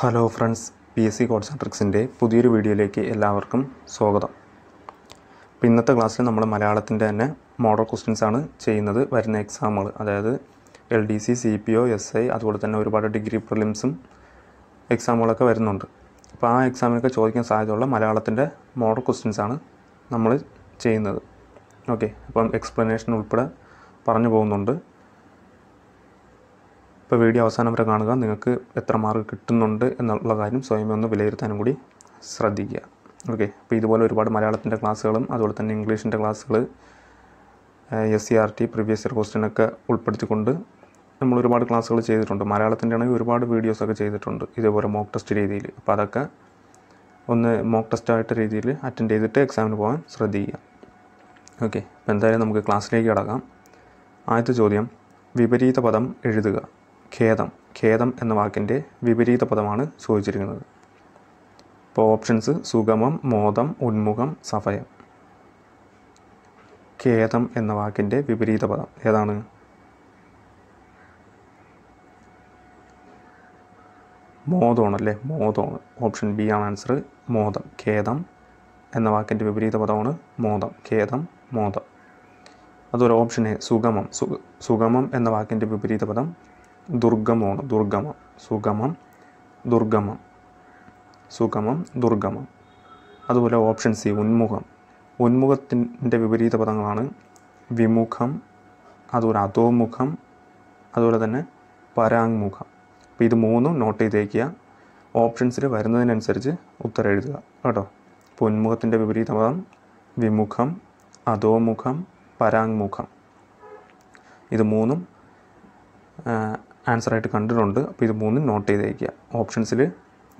hello friends P S C codes ട്രിക്സിൻ്റെ പുതിയൊരു വീഡിയോയിലേക്ക് എല്ലാവർക്കും സ്വാഗതം അപ്പോൾ ഇന്നത്തെ ക്ലാസ്സിൽ നമ്മൾ മലയാളത്തിൻ്റെ തന്നെ മോഡൽ ക്വസ്റ്റ്യൻസ് ആണ് ചെയ്യുന്നത് വരുന്ന എക്സാമുകൾ അതായത് L D C C P O S I അതുപോലെ തന്നെ ഒരുപാട് ഡിഗ്രി പ്രിലിംസും എക്സാമുകളൊക്കെ വരുന്നുണ്ട് അപ്പോൾ ആ എക്സാമിനൊക്കെ ചോദിക്കാൻ സാധ്യതയുള്ള മലയാളത്തിൻ്റെ മോഡൽ ക്വസ്റ്റ്യൻസ് ആണ് നമ്മൾ ചെയ്യുന്നത് ഓക്കെ അപ്പം എക്സ്പ്ലനേഷൻ ഉൾപ്പെടെ പറഞ്ഞു പോകുന്നുണ്ട് ഇപ്പോൾ വീഡിയോ അവസാനം വരെ കാണുക നിങ്ങൾക്ക് എത്ര മാർക്ക് കിട്ടുന്നുണ്ട് എന്നുള്ള കാര്യം സ്വയം ഒന്ന് വിലയിരുത്താനും കൂടി ശ്രദ്ധിക്കുക ഓക്കെ അപ്പോൾ ഇതുപോലെ ഒരുപാട് മലയാളത്തിൻ്റെ ക്ലാസ്സുകളും അതുപോലെ തന്നെ ഇംഗ്ലീഷിൻ്റെ ക്ലാസ്സുകൾ S C R T previous year e ഒക്കെ ഉൾപ്പെടുത്തിക്കൊണ്ട് നമ്മൾ ഒരുപാട് ക്ലാസ്സുകൾ ചെയ്തിട്ടുണ്ട് മലയാളത്തിൻ്റെ ആണെങ്കിൽ ഒരുപാട് വീഡിയോസൊക്കെ ചെയ്തിട്ടുണ്ട് ഇതേപോലെ മോക്ക് ടെസ്റ്റ് രീതിയിൽ അപ്പോൾ അതൊക്കെ ഒന്ന് മോക്ക് ടെസ്റ്റ് ആയിട്ട് രീതിയിൽ അറ്റൻഡ് ചെയ്തിട്ട് എക്സാമിന് പോകാൻ ശ്രദ്ധിക്കുക ഓക്കെ അപ്പോൾ എന്തായാലും നമുക്ക് ക്ലാസ്സിലേക്ക് കിടക്കാം ആദ്യത്തെ ചോദ്യം വിപരീത പദം എഴുതുക ഖേദം ഖേദം എന്ന വാക്കിൻ്റെ വിപരീത പദമാണ് സൂചിച്ചിരിക്കുന്നത് ഇപ്പോൾ ഓപ്ഷൻസ് സുഗമം മോദം ഉന്മുഖം സഫയം ഖേദം എന്ന വാക്കിൻ്റെ വിപരീത പദം ഏതാണ് മോദമാണല്ലേ മോദമാണ് ഓപ്ഷൻ ബി ആണ് ആൻസർ മോദം ഖേദം എന്ന വാക്കിൻ്റെ വിപരീത പദമാണ് മോദം ഖേദം മോദം അതൊരു ഓപ്ഷൻ എ സുഗമം സുഗമം എന്ന വാക്കിൻ്റെ വിപരീത പദം ദുർഗമാണ് ദുർഗമം സുഗമം ദുർഗമം സുഗമം ദുർഗമം അതുപോലെ ഓപ്ഷൻ സി ഉന്മുഖം ഉന്മുഖത്തിൻ്റെ വിപരീത പദങ്ങളാണ് വിമുഖം അതുപോലെ അധോമുഖം അതുപോലെ തന്നെ പരാങ്മുഖം അപ്പോൾ ഇത് മൂന്നും നോട്ട് ചെയ്തേക്കുക ഓപ്ഷൻസിൽ വരുന്നതിനനുസരിച്ച് ഉത്തരം എഴുതുക കേട്ടോ അപ്പോൾ ഉന്മുഖത്തിൻ്റെ വിപരീത പദം വിമുഖം അധോമുഖം പരാങ്മുഖം ഇത് മൂന്നും ആൻസർ ആയിട്ട് കണ്ടിട്ടുണ്ട് അപ്പോൾ ഇത് മൂന്നും നോട്ട് ചെയ്തേക്കുക ഓപ്ഷൻസിൽ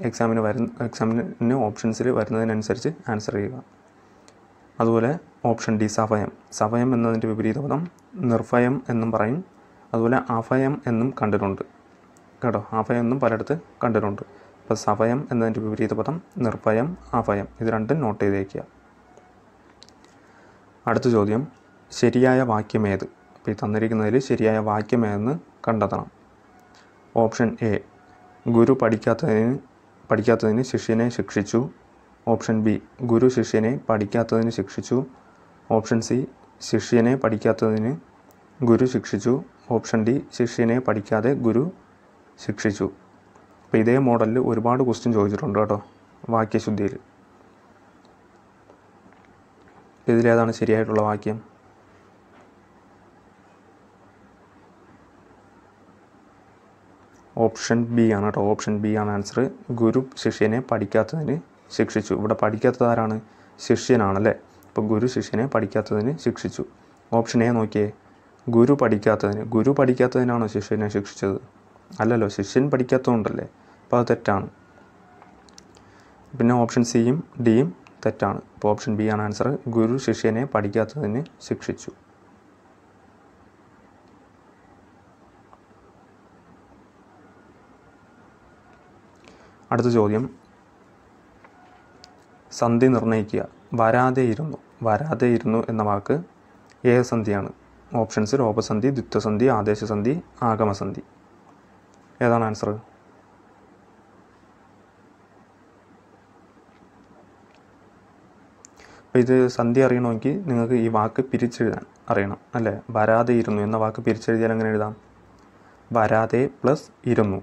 എക്സാമിന് വരുന്ന എക്സാമിന് ഓപ്ഷൻസിൽ വരുന്നതിനനുസരിച്ച് ആൻസർ ചെയ്യുക അതുപോലെ ഓപ്ഷൻ ഡി സഫയം സഫയം എന്നതിൻ്റെ വിപരീതപദം നിർഭയം എന്നും പറയും അതുപോലെ അഫയം എന്നും കണ്ടിട്ടുണ്ട് കേട്ടോ അഫയം എന്നും പലയിടത്ത് കണ്ടിട്ടുണ്ട് അപ്പോൾ സഫയം എന്നതിൻ്റെ വിപരീതപദം നിർഭയം അഫയം ഇത് രണ്ടും നോട്ട് ചെയ്തേക്കുക അടുത്ത ചോദ്യം ശരിയായ വാക്യമേത് അപ്പോൾ ഈ തന്നിരിക്കുന്നതിൽ ശരിയായ വാക്യമേതെന്ന് കണ്ടെത്തണം ഓപ്ഷൻ എ ഗുരു പഠിക്കാത്തതിന് പഠിക്കാത്തതിന് ശിഷ്യനെ ശിക്ഷിച്ചു ഓപ്ഷൻ ബി ഗുരു ശിഷ്യനെ പഠിക്കാത്തതിന് ശിക്ഷിച്ചു ഓപ്ഷൻ സി ശിഷ്യനെ പഠിക്കാത്തതിന് ഗുരു ശിക്ഷിച്ചു ഓപ്ഷൻ ഡി ശിഷ്യനെ പഠിക്കാതെ ഗുരു ശിക്ഷിച്ചു അപ്പോൾ ഇതേ മോഡലിൽ ഒരുപാട് ക്വസ്റ്റ്യൻ ചോദിച്ചിട്ടുണ്ട് കേട്ടോ വാക്യശുദ്ധിയിൽ ഇതിലേതാണ് ശരിയായിട്ടുള്ള വാക്യം ഓപ്ഷൻ ബി ആണ് കേട്ടോ ഓപ്ഷൻ ബി ആണ് ആൻസർ ഗുരു ശിഷ്യനെ പഠിക്കാത്തതിന് ശിക്ഷിച്ചു ഇവിടെ പഠിക്കാത്തത് ആരാണ് ശിഷ്യനാണല്ലേ അപ്പോൾ ഗുരു ശിഷ്യനെ പഠിക്കാത്തതിന് ശിക്ഷിച്ചു ഓപ്ഷൻ എ നോക്കിയേ ഗുരു പഠിക്കാത്തതിന് ഗുരു പഠിക്കാത്തതിനാണോ ശിഷ്യനെ ശിക്ഷിച്ചത് അല്ലല്ലോ ശിഷ്യൻ പഠിക്കാത്തതുകൊണ്ടല്ലേ അപ്പോൾ അത് തെറ്റാണ് പിന്നെ ഓപ്ഷൻ സിയും ഡിയും തെറ്റാണ് അപ്പോൾ ഓപ്ഷൻ ബി ആണ് ആൻസർ ഗുരു ശിഷ്യനെ പഠിക്കാത്തതിന് ശിക്ഷിച്ചു അടുത്ത ചോദ്യം സന്ധി നിർണ്ണയിക്കുക വരാതെ ഇരുന്നു വരാതെ ഇരുന്നു എന്ന വാക്ക് ഏത് സന്ധിയാണ് ഓപ്ഷൻസ് ലോപസന്ധി ദ്വിത്വസന്ധി ആദേശസന്ധി ആഗമസന്ധി ഏതാണ് ആൻസർ അപ്പോൾ ഇത് സന്ധി അറിയണമെങ്കിൽ നിങ്ങൾക്ക് ഈ വാക്ക് പിരിച്ചെഴുതാൻ അറിയണം അല്ലേ വരാതെ ഇരുന്നു എന്ന വാക്ക് പിരിച്ചെഴുതിയാൽ എങ്ങനെ എഴുതാം വരാതെ പ്ലസ് ഇരുന്നു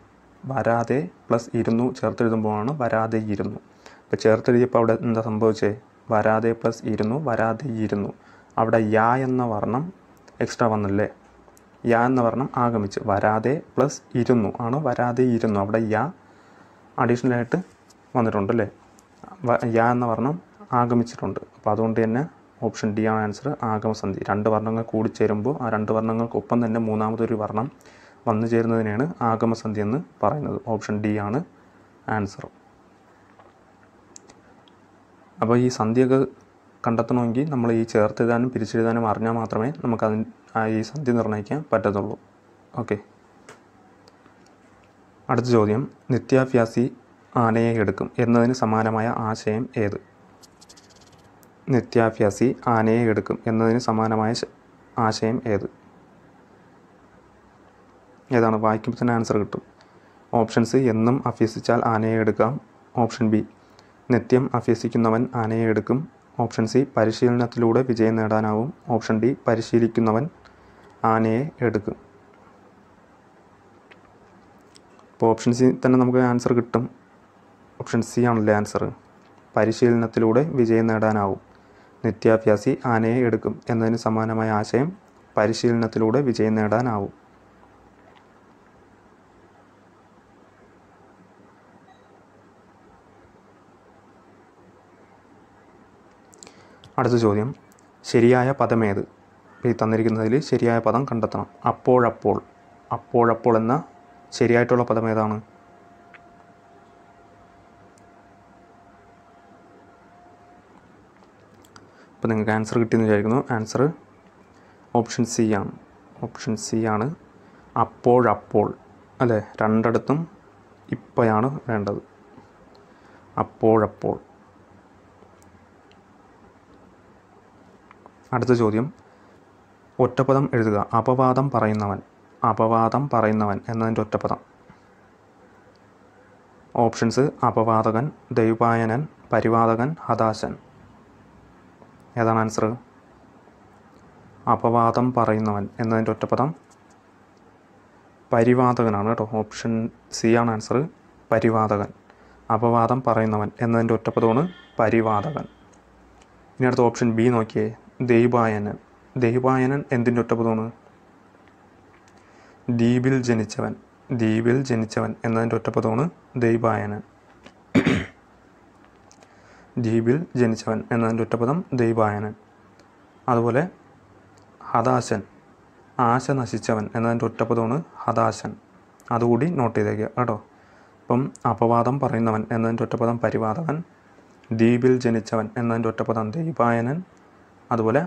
വരാതെ പ്ലസ് ഇരുന്നു ചേർത്തെഴുതുമ്പോഴാണ് വരാതെ ഇരുന്നു ഇപ്പോൾ ചേർത്തെഴുതിയപ്പോൾ അവിടെ എന്താ സംഭവിച്ചേ വരാതെ പ്ലസ് ഇരുന്നു വരാതെ ഇരുന്നു അവിടെ യാ എന്ന വർണ്ണം എക്സ്ട്രാ വന്നല്ലേ യാ എന്ന വർണ്ണം ആഗമിച്ച് വരാതെ പ്ലസ് ഇരുന്നു ആണ് വരാതെ ഇരുന്നു അവിടെ യാ അഡീഷണലായിട്ട് വന്നിട്ടുണ്ട് അല്ലേ യാ എന്ന വർണ്ണം ആഗമിച്ചിട്ടുണ്ട് അപ്പോൾ അതുകൊണ്ട് തന്നെ ഓപ്ഷൻ ഡി ആണ് ആൻസർ ആഗമസന്ധി രണ്ട് വർണ്ണങ്ങൾ കൂടിച്ചേരുമ്പോൾ ആ രണ്ട് വർണ്ണങ്ങൾക്കൊപ്പം തന്നെ മൂന്നാമതൊരു വർണ്ണം വന്നു ചേരുന്നതിനെയാണ് ആഗമസന്ധി എന്ന് പറയുന്നത് ഓപ്ഷൻ ഡി ആണ് ആൻസർ അപ്പോൾ ഈ സന്ധിയൊക്കെ കണ്ടെത്തണമെങ്കിൽ നമ്മൾ ഈ ചേർത്തെഴുതാനും പിരിച്ചെഴുതാനും അറിഞ്ഞാൽ മാത്രമേ നമുക്ക് അതിന് ഈ സന്ധി നിർണ്ണയിക്കാൻ പറ്റത്തുള്ളൂ ഓക്കെ അടുത്ത ചോദ്യം നിത്യാഭ്യാസി ആനയെ എടുക്കും എന്നതിന് സമാനമായ ആശയം ഏത് നിത്യാഭ്യാസി ആനയെ എടുക്കും എന്നതിന് സമാനമായ ആശയം ഏത് ഏതാണ് വായിക്കുമ്പോൾ തന്നെ ആൻസർ കിട്ടും ഓപ്ഷൻസ് എന്നും അഭ്യസിച്ചാൽ ആനയെ എടുക്കാം ഓപ്ഷൻ ബി നിത്യം അഭ്യസിക്കുന്നവൻ ആനയെ എടുക്കും ഓപ്ഷൻ സി പരിശീലനത്തിലൂടെ വിജയം നേടാനാവും ഓപ്ഷൻ ഡി പരിശീലിക്കുന്നവൻ ആനയെ എടുക്കും അപ്പോൾ ഓപ്ഷൻ സി തന്നെ നമുക്ക് ആൻസർ കിട്ടും ഓപ്ഷൻ സി ആണല്ലേ ആൻസർ പരിശീലനത്തിലൂടെ വിജയം നേടാനാവും നിത്യാഭ്യാസി ആനയെ എടുക്കും എന്നതിന് സമാനമായ ആശയം പരിശീലനത്തിലൂടെ വിജയം നേടാനാവും അടുത്ത ചോദ്യം ശരിയായ പദമേത് ഈ തന്നിരിക്കുന്നതിൽ ശരിയായ പദം കണ്ടെത്തണം അപ്പോഴപ്പോൾ അപ്പോഴപ്പോൾ എന്ന ശരിയായിട്ടുള്ള പദം ഏതാണ് അപ്പോൾ നിങ്ങൾക്ക് ആൻസർ കിട്ടിയെന്ന് വിചാരിക്കുന്നു ആൻസർ ഓപ്ഷൻ സി ആണ് ഓപ്ഷൻ സി ആണ് അപ്പോഴപ്പോൾ അല്ലേ രണ്ടിടത്തും ഇപ്പോഴാണ് വേണ്ടത് അപ്പോഴപ്പോൾ അടുത്ത ചോദ്യം ഒറ്റപ്പദം എഴുതുക അപവാദം പറയുന്നവൻ അപവാദം പറയുന്നവൻ എന്നതിൻ്റെ ഒറ്റപ്പദം ഓപ്ഷൻസ് അപവാദകൻ ദൈവായനൻ പരിവാദകൻ ഹതാശൻ ഏതാണ് ആൻസർ അപവാദം പറയുന്നവൻ എന്നതിൻ്റെ ഒറ്റപ്പദം പരിവാദകനാണ് കേട്ടോ ഓപ്ഷൻ സി ആണ് ആൻസർ പരിവാദകൻ അപവാദം പറയുന്നവൻ എന്നതിൻ്റെ ഒറ്റപ്പദമാണ് പരിവാദകൻ ഇനി അടുത്ത ഓപ്ഷൻ ബി നോക്കിയേ ദൈവായനൻ ദൈവായനൻ എന്തിൻ്റെ ഒറ്റപ്പദമാണ് ദ്വീപിൽ ജനിച്ചവൻ ദ്വീപിൽ ജനിച്ചവൻ എന്നതിൻ്റെ ഒറ്റപ്പദമാണ് ദൈവായനൻ ദ്വീപിൽ ജനിച്ചവൻ എന്നതിൻ്റെ ഒറ്റപ്പദം ദൈവായനൻ അതുപോലെ ഹതാശൻ ആശ നശിച്ചവൻ എന്നതിൻ്റെ ഒറ്റപ്പദമാണ് ഹതാശൻ അതുകൂടി നോട്ട് ചെയ്തേക്കുക കേട്ടോ ഇപ്പം അപവാദം പറയുന്നവൻ എന്നതിൻ്റെ ഒറ്റപ്പദം പരിവാദകൻ ദ്വീപിൽ ജനിച്ചവൻ എന്നതിൻ്റെ ഒറ്റപ്പദം ദൈവായനൻ അതുപോലെ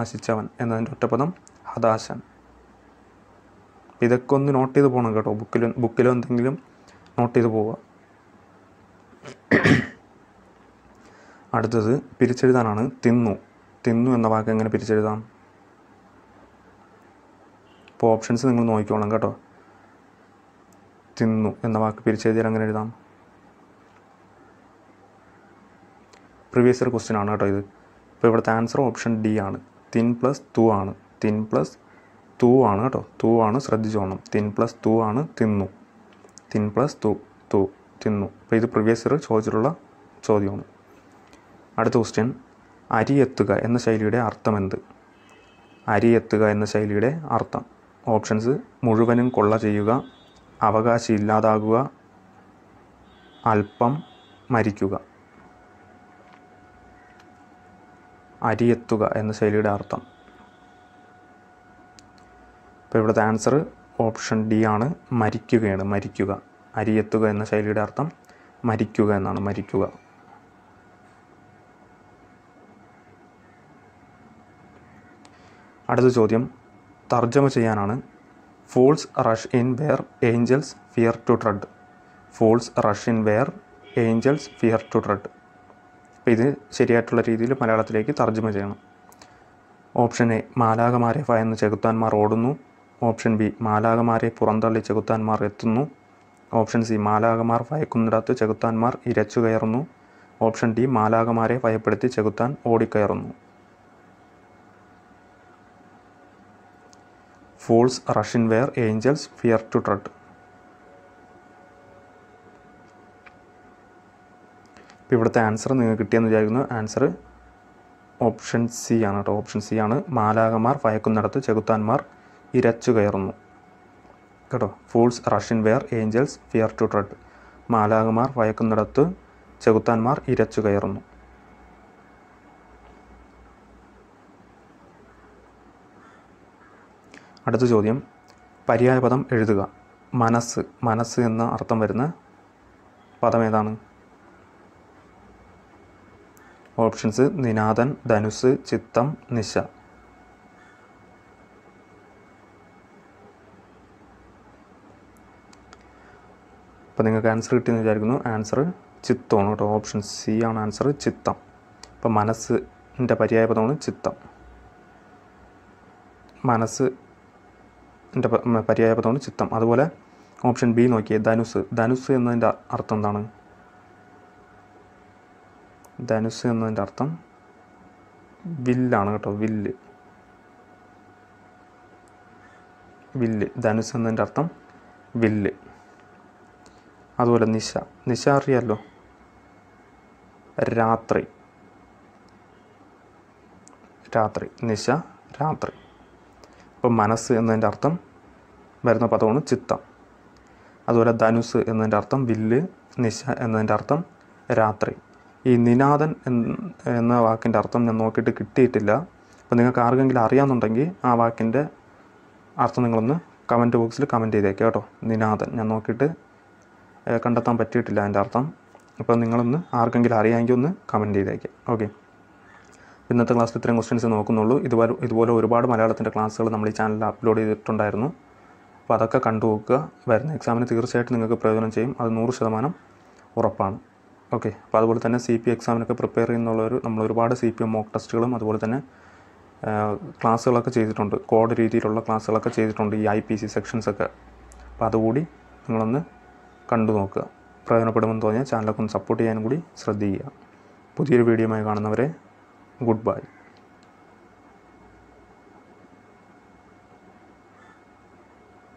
നശിച്ചവൻ എന്നതിൻ്റെ ഒറ്റപദം ഹതാശൻ ഇതൊക്കെ ഒന്ന് നോട്ട് ചെയ്ത് പോകണം കേട്ടോ ബുക്കിലും ബുക്കിലോ എന്തെങ്കിലും നോട്ട് ചെയ്ത് പോവുക അടുത്തത് പിരിച്ചെഴുതാനാണ് തിന്നു തിന്നു എന്ന വാക്ക് എങ്ങനെ പിരിച്ചെഴുതാം ഇപ്പോൾ ഓപ്ഷൻസ് നിങ്ങൾ നോക്കിക്കോളാം കേട്ടോ തിന്നു എന്ന വാക്ക് പിരിച്ചെഴുതിയാൽ അങ്ങനെ എഴുതാം പ്രീവിയസ് ഇയർ ക്വസ്റ്റ്യൻ ആണ് കേട്ടോ ഇത് അപ്പോൾ ഇവിടുത്തെ ആൻസർ ഓപ്ഷൻ ഡി ആണ് തിൻ പ്ലസ് തു ആണ് തിൻ പ്ലസ് തു ആണ് കേട്ടോ തു ആണ് ശ്രദ്ധിച്ചോണം തിൻ പ്ലസ് തു ആണ് തിന്നു തിൻ പ്ലസ് തു തു തിന്നു അപ്പോൾ ഇത് പ്രീവിയസ് ഇയർ ചോദിച്ചിട്ടുള്ള ചോദ്യമാണ് അടുത്ത ക്വസ്റ്റ്യൻ അരി എത്തുക എന്ന ശൈലിയുടെ അർത്ഥം എന്ത് അരി എത്തുക എന്ന ശൈലിയുടെ അർത്ഥം ഓപ്ഷൻസ് മുഴുവനും കൊള്ള ചെയ്യുക അവകാശം ഇല്ലാതാകുക അല്പം മരിക്കുക അരിയെത്തുക എന്ന ശൈലിയുടെ അർത്ഥം അപ്പോൾ ഇവിടുത്തെ ആൻസർ ഓപ്ഷൻ ഡി ആണ് മരിക്കുകയാണ് മരിക്കുക അരിയെത്തുക എന്ന ശൈലിയുടെ അർത്ഥം മരിക്കുക എന്നാണ് മരിക്കുക അടുത്ത ചോദ്യം തർജ്ജമ ചെയ്യാനാണ് fools rush in where angels fear to tread fools rush in where angels fear to tread ഇത് ശരിയായിട്ടുള്ള രീതിയിൽ മലയാളത്തിലേക്ക് തർജ്ജമ ചെയ്യണം ഓപ്ഷൻ എ മാലാകമാരെ ഭയന്ന് ചെകുത്താന്മാർ ഓടുന്നു ഓപ്ഷൻ ബി മാലാകമാരെ പുറന്തള്ളി ചെകുത്താന്മാർ എത്തുന്നു ഓപ്ഷൻ സി മാലാകമാർ ഭയക്കുന്നിടത്ത് ചെകുത്താന്മാർ ഇരച്ചു കയറുന്നു ഓപ്ഷൻ ഡി മാലാകമാരെ ഭയപ്പെടുത്തി ചെകുത്താൻ ഓടിക്കയറുന്നു fools rush in where angels fear to tread അപ്പോൾ ഇവിടുത്തെ ആൻസർ നിങ്ങൾക്ക് കിട്ടിയെന്ന് വിചാരിക്കുന്നു ആൻസർ ഓപ്ഷൻ സി ആണ് കേട്ടോ ഓപ്ഷൻ സി ആണ് മാലാകമാർ ഫയക്കുന്നിടത്ത് ചെകുത്താന്മാർ ഇരച്ചു കയറുന്നു കേട്ടോ fools rush in where angels fear to tread മാലാകമാർ ഭയക്കുന്നിടത്ത് ചെകുത്താന്മാർ ഇരച്ചു കയറുന്നു അടുത്ത ചോദ്യം പര്യായപദം എഴുതുക മനസ്സ് മനസ്സ് എന്ന അർത്ഥം വരുന്ന പദം ഏതാണ് ഓപ്ഷൻസ് നിനാദൻ ധനുസ് ചിത്തം നിശ അപ്പോൾ നിങ്ങൾക്ക് ആൻസർ കിട്ടിയെന്ന് വിചാരിക്കുന്നു ആൻസർ ചിത്തമാണ് കേട്ടോ ഓപ്ഷൻ സി ആണ് ആൻസർ ചിത്തം അപ്പോൾ മനസ്സിൻ്റെ പര്യായ പദമാണ് ചിത്തം മനസ്സ് എൻ്റെ പര്യായ പദമാണ് ചിത്തം അതുപോലെ ഓപ്ഷൻ ബി നോക്കിയേ ധനുസ് ധനുസ് എന്നതിൻ്റെ അർത്ഥം എന്താണ് ധനുസ് എന്നതിൻ്റെ അർത്ഥം വില്ലാണ് കേട്ടോ വില്ല് വില്ല് ധനുസ് എന്നതിൻ്റെ അർത്ഥം വില്ല് അതുപോലെ നിശ നിശ അറിയാമല്ലോ രാത്രി രാത്രി നിശ രാത്രി അപ്പോൾ മനസ്സ് എന്നതിൻ്റെ അർത്ഥം വരുന്ന പദമാണ് ചിത്തം അതുപോലെ ധനുസ് എന്നതിൻ്റെ അർത്ഥം വില്ല് നിശ എന്നതിൻ്റെ അർത്ഥം രാത്രി ഈ നിനാദൻ എന്ന വാക്കിൻ്റെ അർത്ഥം ഞാൻ നോക്കിയിട്ട് കിട്ടിയിട്ടില്ല അപ്പോൾ നിങ്ങൾക്ക് ആർക്കെങ്കിലും അറിയാമെന്നുണ്ടെങ്കിൽ ആ വാക്കിൻ്റെ അർത്ഥം നിങ്ങളൊന്ന് കമൻറ്റ് ബോക്സിൽ കമൻറ്റ് ചെയ്തേക്കുക കേട്ടോ നിനാദൻ ഞാൻ നോക്കിയിട്ട് കണ്ടെത്താൻ പറ്റിയിട്ടില്ല അതിൻ്റെ അർത്ഥം അപ്പോൾ നിങ്ങളൊന്ന് ആർക്കെങ്കിലും അറിയാമെങ്കിൽ ഒന്ന് കമൻറ്റ് ചെയ്തേക്കുക ഓക്കെ ഇന്നത്തെ ക്ലാസ്സിൽ ഇത്രയും ക്വസ്റ്റ്യൻസ് നോക്കുന്നുള്ളൂ ഇതുപോലെ ഇതുപോലെ ഒരുപാട് മലയാളത്തിൻ്റെ ക്ലാസ്സുകൾ നമ്മൾ ഈ ചാനലിൽ അപ്ലോഡ് ചെയ്തിട്ടുണ്ടായിരുന്നു അപ്പോൾ അതൊക്കെ കണ്ടു നോക്കുക വരുന്ന എക്സാമിന് തീർച്ചയായിട്ടും നിങ്ങൾക്ക് പ്രയോജനം ചെയ്യും അത് നൂറ് ശതമാനം ഉറപ്പാണ് ഓക്കെ അപ്പോൾ അതുപോലെ തന്നെ സി പി എക്സാമിനൊക്കെ പ്രിപ്പയർ ചെയ്യുന്നുള്ളൊരു നമ്മൾ ഒരുപാട് സി പി എം മോക്ക് ടെസ്റ്റുകളും അതുപോലെ തന്നെ ക്ലാസ്സുകളൊക്കെ ചെയ്തിട്ടുണ്ട് കോഡ് രീതിയിലുള്ള ക്ലാസ്സുകളൊക്കെ ചെയ്തിട്ടുണ്ട് ഈ ഐ പി സി സെക്ഷൻസൊക്കെ അപ്പോൾ അതുകൂടി നിങ്ങളൊന്ന് കണ്ടു നോക്കുക പ്രയോജനപ്പെടുമെന്ന് തോന്നിയാൽ ചാനലൊക്കെ ഒന്ന് സപ്പോർട്ട് ചെയ്യാനും കൂടി ശ്രദ്ധിക്കുക പുതിയൊരു വീഡിയോയുമായി കാണുന്നവരെ ഗുഡ് ബൈ